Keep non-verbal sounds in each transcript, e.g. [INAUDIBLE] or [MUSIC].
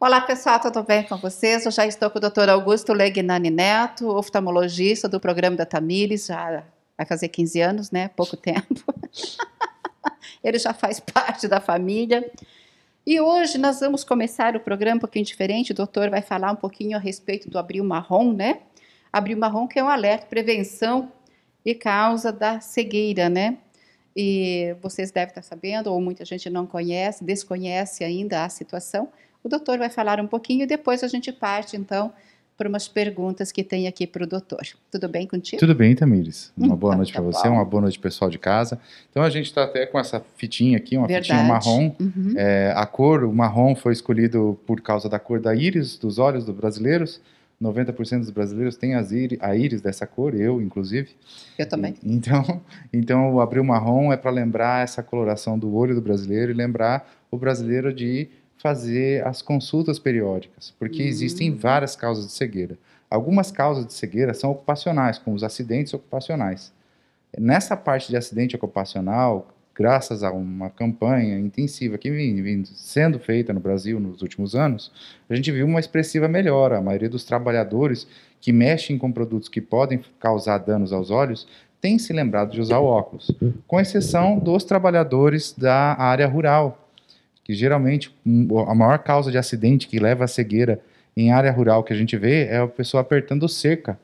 Olá pessoal, tudo bem com vocês? Eu já estou com o Dr. Augusto Legnani Neto, oftalmologista do programa da Tamires, já vai fazer 15 anos, né? Pouco tempo. [LAUGHS] Ele já faz parte da família. E hoje nós vamos começar o programa um pouquinho diferente. O doutor vai falar um pouquinho a respeito do abril marrom, né? Abril marrom que é um alerta prevenção e causa da cegueira, né? E vocês devem estar sabendo, ou muita gente não conhece, desconhece ainda a situação, o doutor vai falar um pouquinho e depois a gente parte, então, para umas perguntas que tem aqui para o doutor. Tudo bem contigo? Tudo bem, Tamires. Uma hum, boa tá, noite tá para você, uma boa noite pessoal de casa. Então a gente está até com essa fitinha aqui, uma Verdade. fitinha marrom. Uhum. É, a cor, o marrom foi escolhido por causa da cor da íris dos olhos dos brasileiros. 90% dos brasileiros têm as íris, a íris dessa cor, eu inclusive. Eu também. Então, [LAUGHS] então o marrom é para lembrar essa coloração do olho do brasileiro e lembrar o brasileiro de fazer as consultas periódicas, porque uhum. existem várias causas de cegueira. Algumas causas de cegueira são ocupacionais, como os acidentes ocupacionais. Nessa parte de acidente ocupacional, graças a uma campanha intensiva que vem, vem, sendo feita no Brasil nos últimos anos, a gente viu uma expressiva melhora. A maioria dos trabalhadores que mexem com produtos que podem causar danos aos olhos tem se lembrado de usar óculos, com exceção dos trabalhadores da área rural, que geralmente a maior causa de acidente que leva à cegueira em área rural que a gente vê é a pessoa apertando cerca.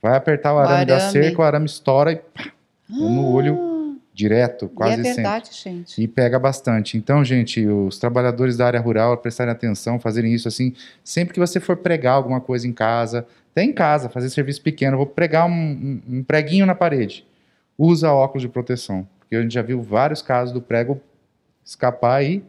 Vai apertar o arame, o arame. da cerca, o arame estoura e pá, ah, no olho ah. direto, é quase sempre. É verdade, sempre. gente. E pega bastante. Então, gente, os trabalhadores da área rural prestarem atenção, fazerem isso assim, sempre que você for pregar alguma coisa em casa, até em casa, fazer serviço pequeno, vou pregar um, um, um preguinho na parede. Usa óculos de proteção, porque a gente já viu vários casos do prego escapar e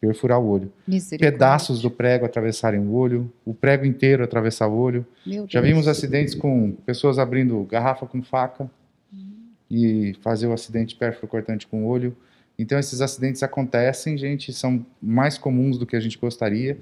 perfurar o olho. Pedaços do prego atravessarem o olho, o prego inteiro atravessar o olho. Já vimos acidentes com pessoas abrindo garrafa com faca e fazer o acidente pérfuro cortante com o olho. Então esses acidentes acontecem, gente, são mais comuns do que a gente gostaria.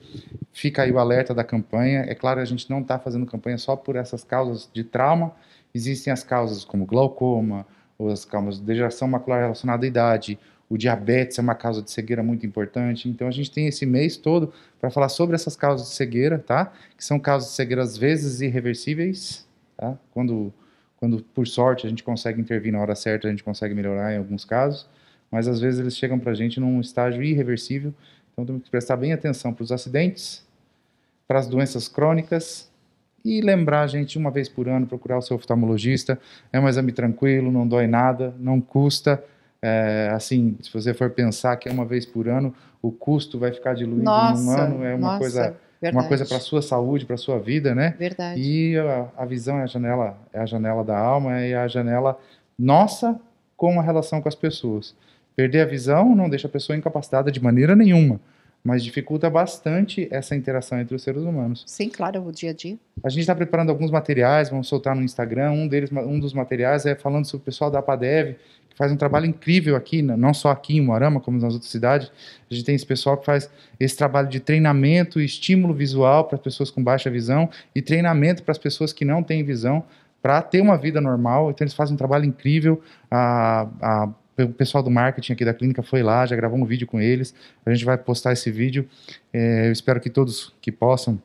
Fica aí o alerta da campanha. É claro, a gente não está fazendo campanha só por essas causas de trauma. Existem as causas como glaucoma, ou as causas de degeneração macular relacionada à idade, o diabetes é uma causa de cegueira muito importante. Então a gente tem esse mês todo para falar sobre essas causas de cegueira, tá? Que são causas de cegueira às vezes irreversíveis, tá? Quando quando por sorte a gente consegue intervir na hora certa, a gente consegue melhorar em alguns casos, mas às vezes eles chegam para a gente num estágio irreversível. Então temos que prestar bem atenção para os acidentes, para as doenças crônicas e lembrar, a gente, uma vez por ano, procurar o seu oftalmologista. É um exame tranquilo, não dói nada, não custa, é, assim, se você for pensar que é uma vez por ano, o custo vai ficar diluído nossa, um ano, é uma nossa, coisa. Verdade. Uma coisa para a sua saúde, para a sua vida, né? Verdade. E a, a, visão é a janela, é a janela da alma, é a janela nossa com a relação com as pessoas. Perder a visão não deixa a pessoa incapacitada de maneira nenhuma, mas dificulta bastante essa interação entre os seres humanos. Sim, claro, o dia a dia. A gente está preparando alguns materiais, vamos soltar no Instagram. Um deles, um dos materiais é falando sobre o pessoal da APADEV, faz um trabalho incrível aqui, né? não só aqui em Moarama, como nas outras cidades. A gente tem esse pessoal que faz esse trabalho de treinamento, estímulo visual para as pessoas com baixa visão e treinamento para as pessoas que não têm visão para ter uma vida normal. Então eles fazem um trabalho incrível. A, a, o pessoal do marketing aqui da clínica foi lá, já gravou um vídeo com eles. A gente vai postar esse vídeo. É, eu espero que todos que possam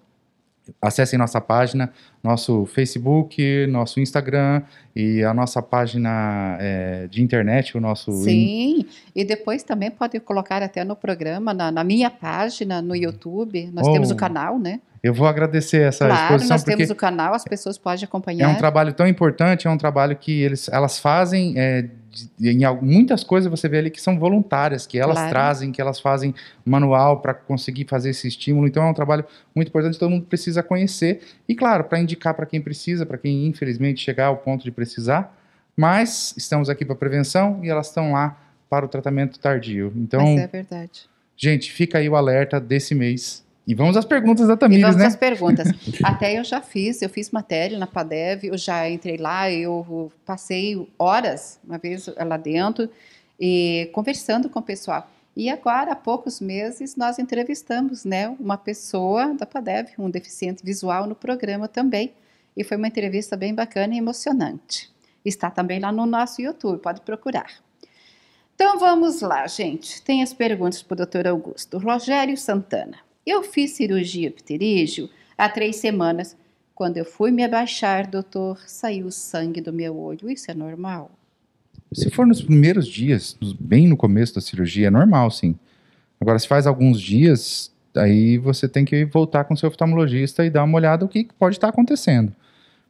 acessem nossa página, nosso Facebook, nosso Instagram e a nossa página é, de internet, o nosso. Sim, in... e depois também pode colocar até no programa, na, na minha página, no YouTube. Nós oh. temos o oh. canal, né? Eu vou agradecer essa claro, exposição. Nós temos o canal, as pessoas podem acompanhar. É um trabalho tão importante, é um trabalho que eles, elas fazem é, em muitas coisas você vê ali que são voluntárias, que elas claro. trazem, que elas fazem manual para conseguir fazer esse estímulo. Então é um trabalho muito importante, todo mundo precisa conhecer. E claro, para indicar para quem precisa, para quem infelizmente chegar ao ponto de precisar. Mas estamos aqui para prevenção e elas estão lá para o tratamento tardio. Então, é verdade. Gente, fica aí o alerta desse mês e vamos às perguntas da Tamires, vamos né? às perguntas. [LAUGHS] Até eu já fiz, eu fiz matéria na Padev, eu já entrei lá, eu passei horas, uma vez eh, lá dentro, e conversando com o pessoal. E agora, há poucos meses, nós entrevistamos né, uma pessoa da Padev, um deficiente visual, no programa também. E foi uma entrevista bem bacana e emocionante. Está também lá no nosso YouTube, pode procurar. Então vamos lá, gente. Tem as perguntas para o doutor Augusto. Rogério Santana. Eu fiz cirurgia pterígio há três semanas. Quando eu fui me abaixar, doutor, saiu sangue do meu olho. Isso é normal? Se for nos primeiros dias, bem no começo da cirurgia, é normal, sim. Agora, se faz alguns dias, aí você tem que voltar com o seu oftalmologista e dar uma olhada o que pode estar acontecendo.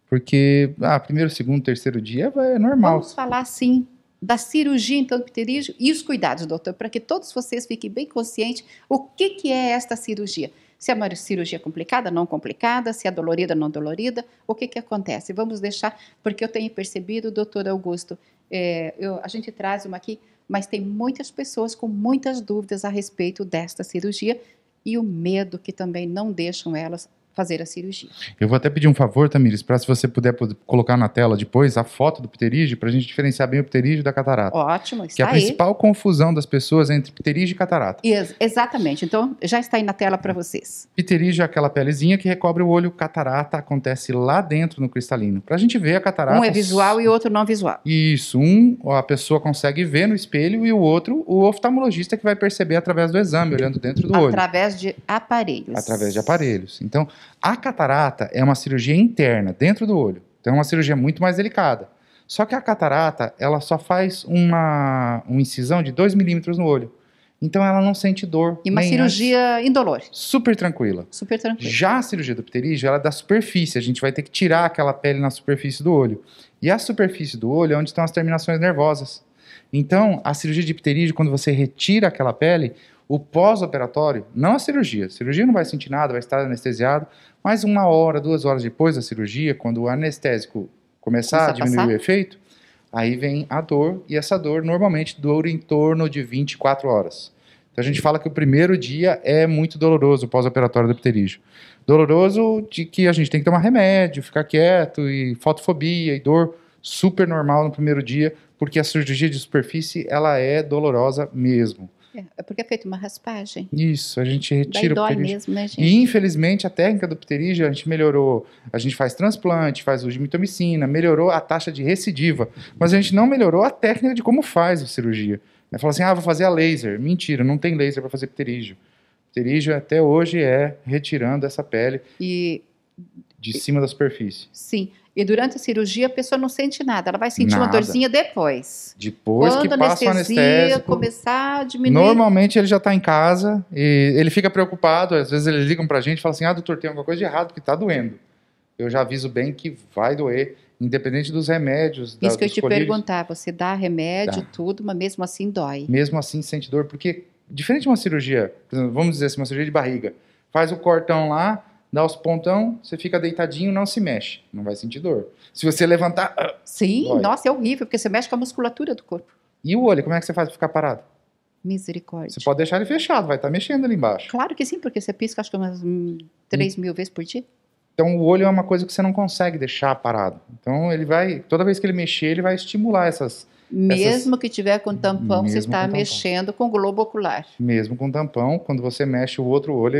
Porque, ah, primeiro, segundo, terceiro dia é, é normal. Vamos falar, sim, da cirurgia em então, pancreatídeo e os cuidados, doutor, para que todos vocês fiquem bem conscientes o que, que é esta cirurgia. Se é uma cirurgia complicada, não complicada, se é dolorida, não dolorida, o que, que acontece? Vamos deixar, porque eu tenho percebido, doutor Augusto, é, eu, a gente traz uma aqui, mas tem muitas pessoas com muitas dúvidas a respeito desta cirurgia e o medo que também não deixam elas fazer a cirurgia. Eu vou até pedir um favor, Tamires, para se você puder colocar na tela depois a foto do pterígio, para a gente diferenciar bem o pterígio da catarata. Ótimo, está Que é a aí. principal confusão das pessoas é entre pterígio e catarata. Ex exatamente, então já está aí na tela para vocês. Pterígio é aquela pelezinha que recobre o olho, catarata acontece lá dentro no cristalino. Para a gente ver a catarata... Um é visual e outro não visual. Isso, um a pessoa consegue ver no espelho e o outro o oftalmologista que vai perceber através do exame, olhando dentro do através olho. Através de aparelhos. Através de aparelhos. Então, a catarata é uma cirurgia interna, dentro do olho. Então é uma cirurgia muito mais delicada. Só que a catarata, ela só faz uma, uma incisão de 2 milímetros no olho. Então ela não sente dor. E uma cirurgia as... indolor. Super tranquila. Super tranquila. Já a cirurgia do pterígio, ela é da superfície. A gente vai ter que tirar aquela pele na superfície do olho. E a superfície do olho é onde estão as terminações nervosas. Então, a cirurgia de pterígio, quando você retira aquela pele, o pós-operatório, não a cirurgia, a cirurgia não vai sentir nada, vai estar anestesiado, mas uma hora, duas horas depois da cirurgia, quando o anestésico começar, a diminuir o efeito, aí vem a dor, e essa dor normalmente dura em torno de 24 horas. Então a gente fala que o primeiro dia é muito doloroso, pós-operatório do pterígio. Doloroso de que a gente tem que tomar remédio, ficar quieto, e fotofobia e dor super normal no primeiro dia, porque a cirurgia de superfície ela é dolorosa mesmo. É porque é feito uma raspagem. Isso, a gente retira Daí dói o pterígio. mesmo, né, gente? E infelizmente a técnica do pterígio a gente melhorou. A gente faz transplante, faz uso de mitomicina, melhorou a taxa de recidiva, mas a gente não melhorou a técnica de como faz a cirurgia. Né? Fala assim, ah, vou fazer a laser. Mentira, não tem laser para fazer pterígio. Pterígio até hoje é retirando essa pele e... de cima da superfície. Sim, e durante a cirurgia a pessoa não sente nada, ela vai sentir nada. uma dorzinha depois. Depois Quando que passa o anestésico, começar a diminuir. Normalmente ele já está em casa e ele fica preocupado, às vezes eles ligam para a gente e falam assim, ah doutor, tem alguma coisa de errado que está doendo. Eu já aviso bem que vai doer, independente dos remédios. Isso da, que eu te colírios. perguntar, você dá remédio, dá. tudo, mas mesmo assim dói. Mesmo assim sente dor, porque diferente de uma cirurgia, vamos dizer assim, uma cirurgia de barriga, faz o cortão lá, dá os pontão, você fica deitadinho, não se mexe, não vai sentir dor. Se você levantar. Ah, sim, dói. nossa, é horrível, porque você mexe com a musculatura do corpo. E o olho, como é que você faz pra ficar parado? Misericórdia. Você pode deixar ele fechado, vai estar tá mexendo ali embaixo. Claro que sim, porque você pisca acho que umas 3 hum, mil vezes por dia. Então o olho é uma coisa que você não consegue deixar parado. Então ele vai, toda vez que ele mexer, ele vai estimular essas, mesmo Essas... que tiver com tampão, Mesmo você está mexendo com o globo ocular. Mesmo com tampão, quando você mexe o outro olho,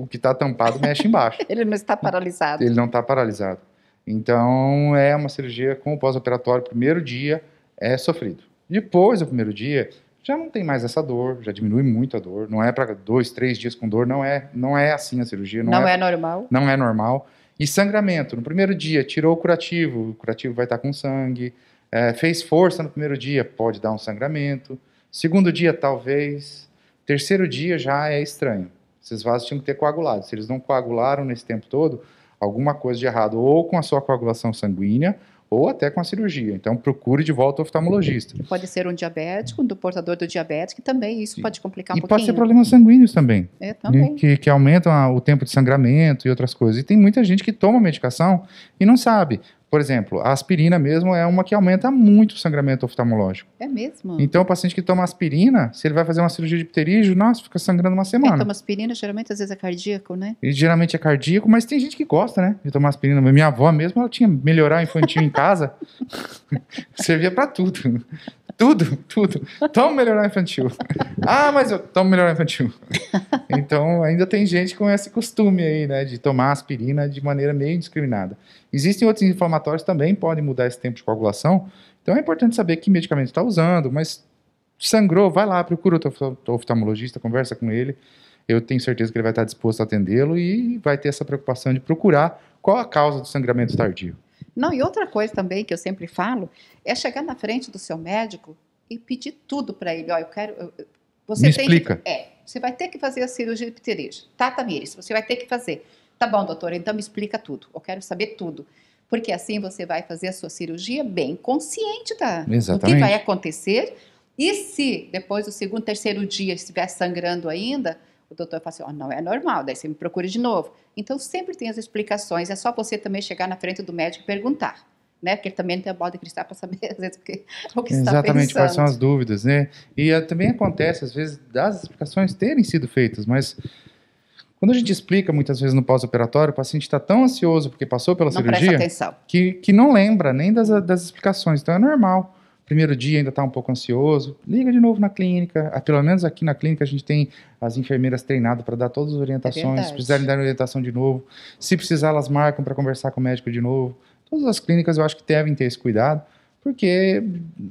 o que está tampado mexe embaixo. [LAUGHS] Ele não está paralisado. Ele não está paralisado. Então, é uma cirurgia com o pós-operatório, primeiro dia é sofrido. Depois do primeiro dia, já não tem mais essa dor, já diminui muito a dor. Não é para dois, três dias com dor, não é, não é assim a cirurgia. Não, não é, é normal. Não é normal. E sangramento. No primeiro dia, tirou o curativo, o curativo vai estar tá com sangue. É, fez força no primeiro dia, pode dar um sangramento. Segundo dia, talvez. Terceiro dia já é estranho. Esses vasos tinham que ter coagulado. Se eles não coagularam nesse tempo todo, alguma coisa de errado, ou com a sua coagulação sanguínea, ou até com a cirurgia. Então, procure de volta o oftalmologista. Pode ser um diabético, do portador do diabetes, que também isso pode complicar e um pouquinho. E pode ser problemas sanguíneos também. É, né, também. Que, que aumentam o tempo de sangramento e outras coisas. E tem muita gente que toma medicação e não sabe. Por exemplo, a aspirina mesmo é uma que aumenta muito o sangramento oftalmológico. É mesmo? Então, o paciente que toma aspirina, se ele vai fazer uma cirurgia de pterígio, nossa, fica sangrando uma semana. Quem toma aspirina, geralmente, às vezes é cardíaco, né? E, geralmente é cardíaco, mas tem gente que gosta, né, de tomar aspirina. Minha avó mesmo, ela tinha melhorar infantil em casa, [LAUGHS] servia para tudo. Tudo, tudo. Toma melhorar infantil. Ah, mas eu tomo melhorar infantil. Então, ainda tem gente com esse costume aí, né, de tomar aspirina de maneira meio indiscriminada. Existem outros inflamatórios também, podem mudar esse tempo de coagulação. Então, é importante saber que medicamento está usando, mas sangrou, vai lá, procura o oftalmologista, conversa com ele. Eu tenho certeza que ele vai estar disposto a atendê-lo e vai ter essa preocupação de procurar qual a causa do sangramento tardio. Não, e outra coisa também que eu sempre falo é chegar na frente do seu médico e pedir tudo para ele. Olha, eu quero. Eu, você Me tem explica. Que, é, você vai ter que fazer a cirurgia de pterígio. Tá, Tamires, você vai ter que fazer. Tá bom, doutora, então me explica tudo. Eu quero saber tudo. Porque assim você vai fazer a sua cirurgia bem consciente da, do que vai acontecer. E se depois do segundo, terceiro dia estiver sangrando ainda, o doutor fala assim: oh, não é normal, daí você me procura de novo. Então sempre tem as explicações, é só você também chegar na frente do médico e perguntar. Né? Porque ele também não tem a bola de cristal para saber [LAUGHS] às vezes, o que, o que está Exatamente, quais são as dúvidas, né? E eh, também acontece, às vezes, das explicações terem sido feitas, mas quando a gente explica muitas vezes no pós-operatório, o paciente está tão ansioso porque passou pela não cirurgia que, que não lembra nem das, das explicações. Então é normal primeiro dia ainda está um pouco ansioso, liga de novo na clínica. Ah, pelo menos aqui na clínica a gente tem as enfermeiras treinadas para dar todas as orientações. É se precisarem dar orientação de novo, se precisar, elas marcam para conversar com o médico de novo. Todas as clínicas eu acho que devem ter esse cuidado, porque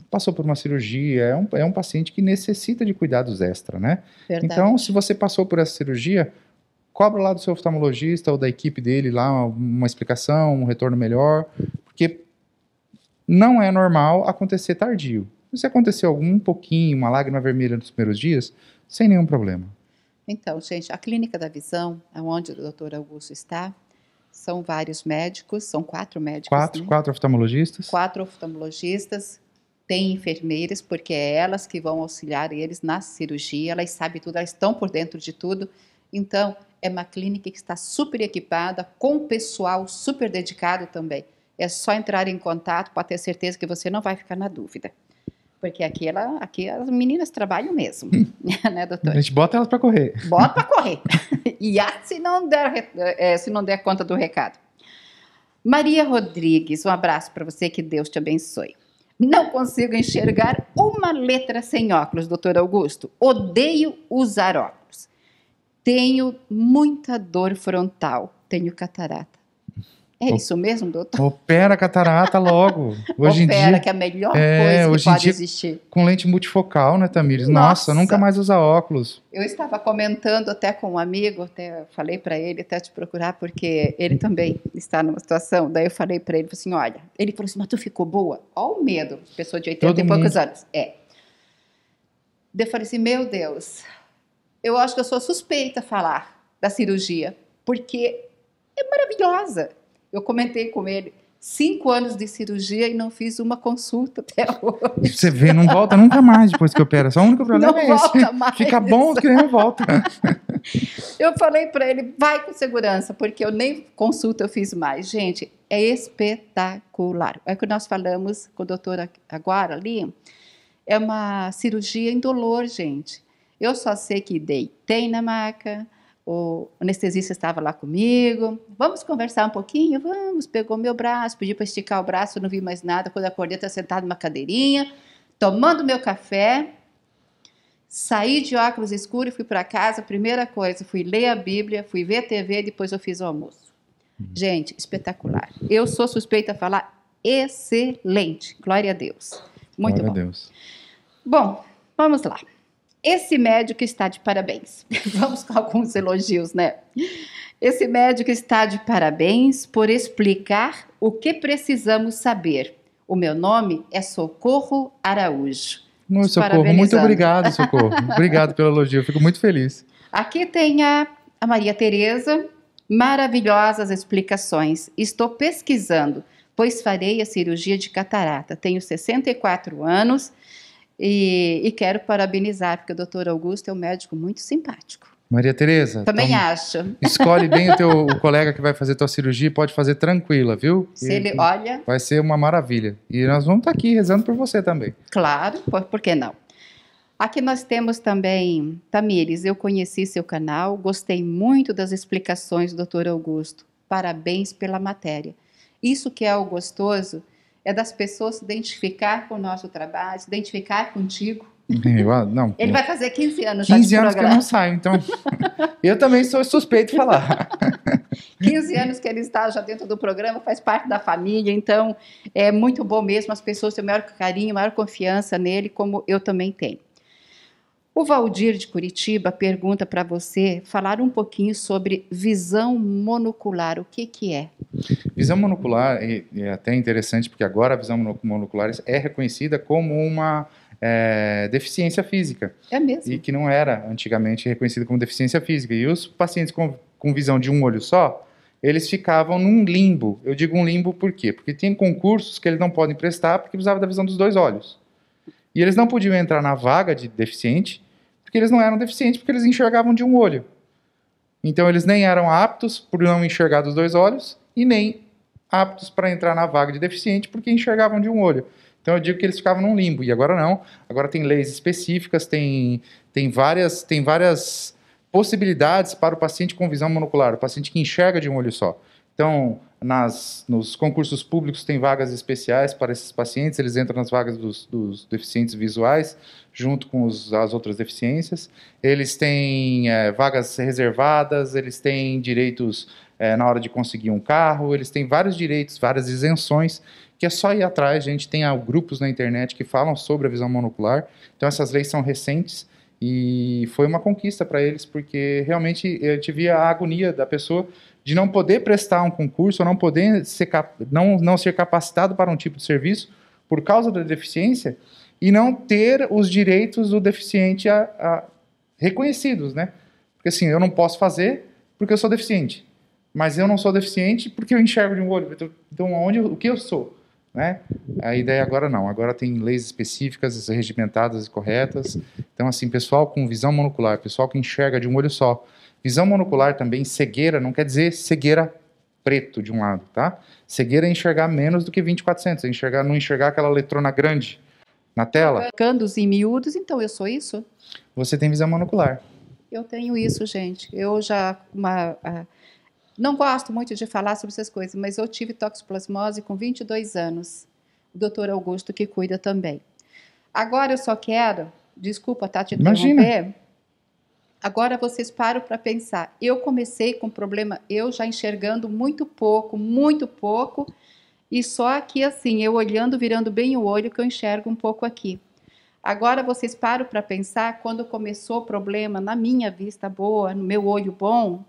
passou por uma cirurgia, é um, é um paciente que necessita de cuidados extra, né? Verdade. Então, se você passou por essa cirurgia, cobra lá do seu oftalmologista ou da equipe dele lá uma, uma explicação, um retorno melhor, porque não é normal acontecer tardio. Se acontecer algum pouquinho, uma lágrima vermelha nos primeiros dias, sem nenhum problema. Então, gente, a clínica da visão, é onde o doutor Augusto está, são vários médicos, são quatro médicos. Quatro, né? quatro oftalmologistas. Quatro oftalmologistas, tem enfermeiras, porque é elas que vão auxiliar eles na cirurgia, elas sabem tudo, elas estão por dentro de tudo. Então, é uma clínica que está super equipada, com pessoal super dedicado também. É só entrar em contato, para ter certeza que você não vai ficar na dúvida. Porque aqui, ela, aqui as meninas trabalham mesmo, hum. [LAUGHS] né, doutor? A gente bota elas para correr. Bota para [LAUGHS] correr. e se não, der, é, se não der conta do recado. Maria Rodrigues, um abraço para você, que Deus te abençoe. Não consigo enxergar uma letra sem óculos, doutor Augusto. Odeio usar óculos. Tenho muita dor frontal, tenho catarata. É isso mesmo, doutor? Opera a catarata logo. [LAUGHS] Hoje Opera, em dia, que é a melhor é, coisa que pode dia, existir. Com lente multifocal, né, Tamires? Nossa, Nossa, nunca mais usa óculos. Eu estava comentando até com um amigo, até falei para ele até te procurar, porque ele também está numa situação. Daí eu falei para ele, assim, olha, ele falou assim, mas tu ficou boa? Olha o medo, pessoa de 80 Todo e poucos anos. É. Daí eu falei assim, meu Deus, eu acho que eu sou suspeita a falar da cirurgia, porque é maravilhosa eu comentei com ele cinco anos de cirurgia e não fiz uma consulta até hoje. Você vê, não volta nunca mais depois que opera. Só o único problema não é volta Mais. Fica bom, o não volta. [LAUGHS] Eu falei para ele, vai com segurança, porque eu nem consulta eu fiz mais. Gente, é espetacular. É o que nós falamos com o doutor agora ali. É uma cirurgia indolor, gente. Eu só sei que deitei na maca, o anestesista estava lá comigo. Vamos conversar um pouquinho? Vamos. Pegou meu braço, pediu para esticar o braço, não vi mais nada. Quando acordei, estava sentado numa cadeirinha, tomando meu café. Saí de óculos escuros e fui para casa. Primeira coisa, fui ler a Bíblia, fui ver TV, depois eu fiz o almoço. Uhum. Gente, espetacular. Eu sou suspeita a falar excelente. Glória a Deus. Muito Glória bom. A Deus. Bom, vamos lá. Esse médico está de parabéns. [LAUGHS] Vamos com alguns elogios, né? Esse médico está de parabéns por explicar o que precisamos saber. O meu nome é Socorro Araújo. Muito socorro, muito obrigado, [LAUGHS] Socorro. obrigado pelo elogio, fico muito feliz. Aqui tem a, a Maria Tereza. Maravilhosas explicações. Estou pesquisando, pois farei a cirurgia de catarata. Tenho 64 anos e, e quero parabenizar, porque o doutor Augusto é um médico muito simpático. Maria Tereza. Também então, acho. Escolhe bem o teu [LAUGHS] o colega que vai fazer tua cirurgia pode fazer tranquila, viu? Se e, ele olha. Vai ser uma maravilha. E nós vamos estar tá aqui rezando por você também. Claro, por, por que não? Aqui nós temos também, Tamires, eu conheci seu canal, gostei muito das explicações do Dr. Augusto. Parabéns pela matéria. Isso que é o gostoso é das pessoas se identificar com o nosso trabalho, se identificar contigo. Eu, ah, não, Ele vai fazer 15 anos 15 tá anos que eu não saio, então [LAUGHS] eu também sou suspeito de falar. 15 [LAUGHS] anos que ele está já dentro do programa, faz parte da família, então é muito bom mesmo, as pessoas têm o maior carinho, maior confiança nele, como eu também tenho. O Valdir de Curitiba pergunta para você falar um pouquinho sobre visão monocular. O que, que é? Visão monocular é, é até interessante porque agora a visão monocular é reconhecida como uma é, deficiência física. É mesmo. E que não era antigamente reconhecida como deficiência física. E os pacientes com, com visão de um olho só, eles ficavam num limbo. Eu digo um limbo por quê? Porque tem concursos que eles não podem prestar porque precisava da visão dos dois olhos. E eles não podiam entrar na vaga de deficiente porque eles não eram deficientes, porque eles enxergavam de um olho. Então eles nem eram aptos por não enxergar dos dois olhos e nem aptos para entrar na vaga de deficiente porque enxergavam de um olho. Então eu digo que eles ficavam num limbo e agora não. Agora tem leis específicas, tem, tem várias tem várias possibilidades para o paciente com visão monocular, o paciente que enxerga de um olho só. Então, nas, nos concursos públicos tem vagas especiais para esses pacientes, eles entram nas vagas dos, dos deficientes visuais, junto com os, as outras deficiências. Eles têm é, vagas reservadas, eles têm direitos é, na hora de conseguir um carro, eles têm vários direitos, várias isenções, que é só ir atrás. A gente tem ah, grupos na internet que falam sobre a visão monocular, então essas leis são recentes. E foi uma conquista para eles, porque realmente eu eh, tive a agonia da pessoa de não poder prestar um concurso, ou não poder ser, não, não ser capacitado para um tipo de serviço por causa da deficiência e não ter os direitos do deficiente a, a reconhecidos, né? Porque assim, eu não posso fazer porque eu sou deficiente, mas eu não sou deficiente porque eu enxergo de um olho. Então, então onde, o que eu sou? Né? A ideia agora não, agora tem leis específicas, regimentadas e corretas. Então, assim, pessoal com visão monocular, pessoal que enxerga de um olho só, Visão monocular também, cegueira, não quer dizer cegueira preto de um lado, tá? Cegueira é enxergar menos do que 2400, é enxergar, não enxergar aquela letrona grande na tela. Candos e miúdos, então eu sou isso? Você tem visão monocular. Eu tenho isso, gente. Eu já uma, uh, não gosto muito de falar sobre essas coisas, mas eu tive toxoplasmose com 22 anos. O doutor Augusto que cuida também. Agora eu só quero, desculpa, tá te interromper, Imagina. Agora vocês param para pensar. Eu comecei com problema, eu já enxergando muito pouco, muito pouco, e só aqui assim, eu olhando, virando bem o olho, que eu enxergo um pouco aqui. Agora vocês param para pensar quando começou o problema na minha vista boa, no meu olho bom,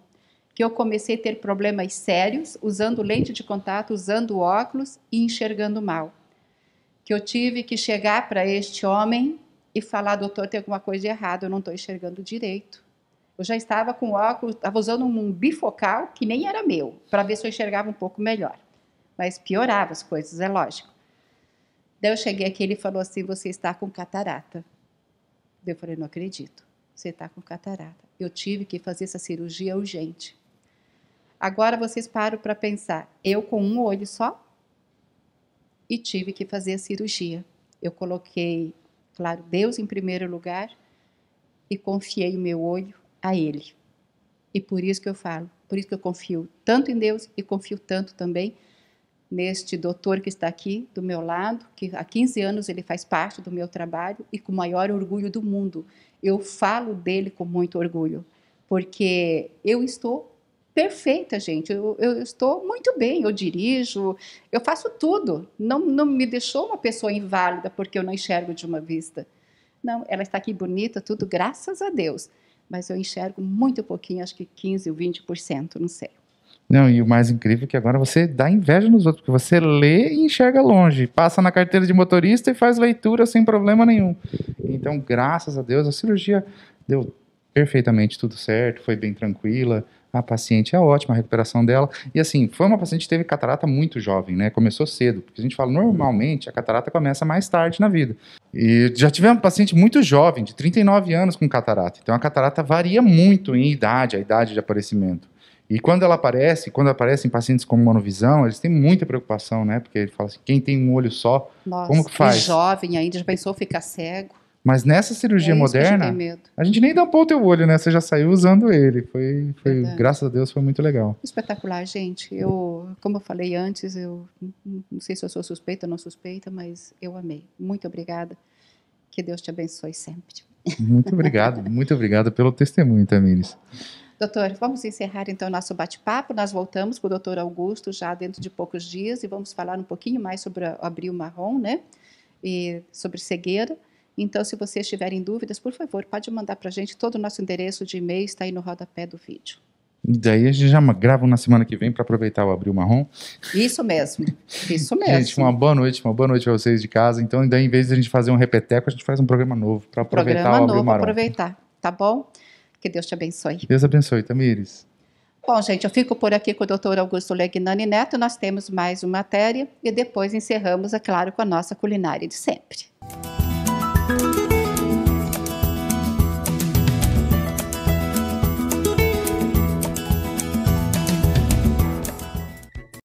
que eu comecei a ter problemas sérios usando lente de contato, usando óculos e enxergando mal. Que eu tive que chegar para este homem e falar, doutor, tem alguma coisa de errado, eu não estou enxergando direito. Eu já estava com óculos, estava usando um bifocal que nem era meu, para ver se eu enxergava um pouco melhor. Mas piorava as coisas, é lógico. Daí eu cheguei aqui, ele falou assim: Você está com catarata. Daí eu falei: Não acredito, você está com catarata. Eu tive que fazer essa cirurgia urgente. Agora vocês param para pensar: eu com um olho só e tive que fazer a cirurgia. Eu coloquei, claro, Deus em primeiro lugar e confiei o meu olho a Ele. E por isso que eu falo, por isso que eu confio tanto em Deus e confio tanto também neste doutor que está aqui do meu lado, que há 15 anos ele faz parte do meu trabalho e com o maior orgulho do mundo. Eu falo dele com muito orgulho, porque eu estou perfeita, gente. Eu, eu estou muito bem, eu dirijo, eu faço tudo. Não, não me deixou uma pessoa inválida porque eu não enxergo de uma vista. Não, ela está aqui bonita, tudo, graças a Deus mas eu enxergo muito pouquinho, acho que 15 ou 20%, não sei. Não, e o mais incrível é que agora você dá inveja nos outros, porque você lê e enxerga longe, passa na carteira de motorista e faz leitura sem problema nenhum. Então, graças a Deus, a cirurgia deu perfeitamente tudo certo, foi bem tranquila. A paciente é ótima, a recuperação dela. E assim, foi uma paciente que teve catarata muito jovem, né? Começou cedo, porque a gente fala normalmente a catarata começa mais tarde na vida. E já tivemos paciente muito jovem, de 39 anos, com catarata. Então a catarata varia muito em idade, a idade de aparecimento. E quando ela aparece, quando aparece em pacientes com monovisão, eles têm muita preocupação, né? Porque ele fala assim, quem tem um olho só, Nossa, como que faz? jovem ainda, já pensou ficar cego? Mas nessa cirurgia é moderna, a gente nem tampou o teu olho, né? Você já saiu usando ele. Foi, foi graças a Deus, foi muito legal. Espetacular, gente. Eu, como eu falei antes, eu não sei se eu sou suspeita ou não suspeita, mas eu amei. Muito obrigada. Que Deus te abençoe sempre. Muito obrigado, [LAUGHS] muito obrigado pelo testemunho, Tamires. Doutor, vamos encerrar então nosso bate-papo. Nós voltamos com o doutor Augusto já dentro de poucos dias e vamos falar um pouquinho mais sobre o abril marrom, né? E sobre cegueira. Então, se vocês tiverem dúvidas, por favor, pode mandar para a gente. Todo o nosso endereço de e-mail está aí no rodapé do vídeo. E daí a gente já grava na semana que vem para aproveitar o Abril Marrom. Isso mesmo, [LAUGHS] isso mesmo. gente, uma boa noite, uma boa noite para vocês de casa. Então, daí em vez de a gente fazer um repeteco, a gente faz um programa novo para aproveitar programa o Abril novo, Marrom. aproveitar, tá bom? Que Deus te abençoe. Deus abençoe, Tamires. Bom, gente, eu fico por aqui com o doutor Augusto Legnani Neto. Nós temos mais uma matéria e depois encerramos, é claro, com a nossa culinária de sempre. you